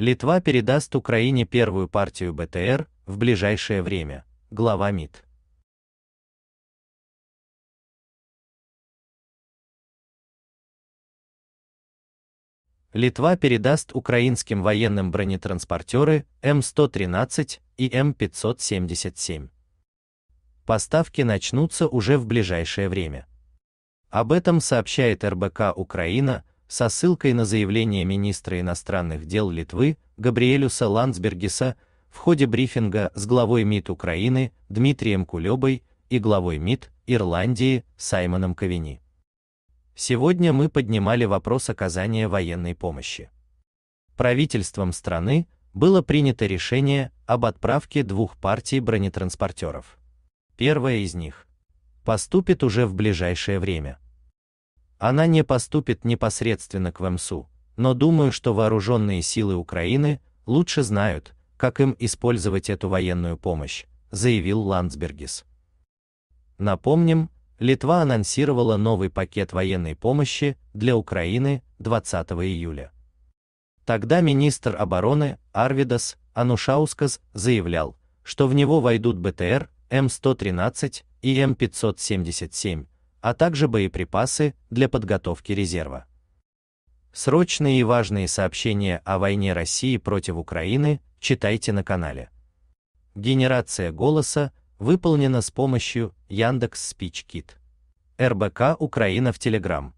Литва передаст Украине первую партию БТР в ближайшее время. Глава МИД. Литва передаст украинским военным бронетранспортеры М113 и М577. Поставки начнутся уже в ближайшее время. Об этом сообщает РБК Украина, со ссылкой на заявление министра иностранных дел Литвы Габриэлюса Ландсбергиса в ходе брифинга с главой МИД Украины Дмитрием Кулебой и главой МИД Ирландии Саймоном Ковини. Сегодня мы поднимали вопрос оказания военной помощи. Правительством страны было принято решение об отправке двух партий бронетранспортеров. Первая из них поступит уже в ближайшее время. Она не поступит непосредственно к ВМСУ, но думаю, что вооруженные силы Украины лучше знают, как им использовать эту военную помощь, заявил Ландсбергис. Напомним, Литва анонсировала новый пакет военной помощи для Украины 20 июля. Тогда министр обороны Арвидас Анушаускас заявлял, что в него войдут БТР, М113 и М577, а также боеприпасы для подготовки резерва. Срочные и важные сообщения о войне России против Украины читайте на канале. Генерация голоса выполнена с помощью Яндекс Спичкит. РБК Украина в Телеграм.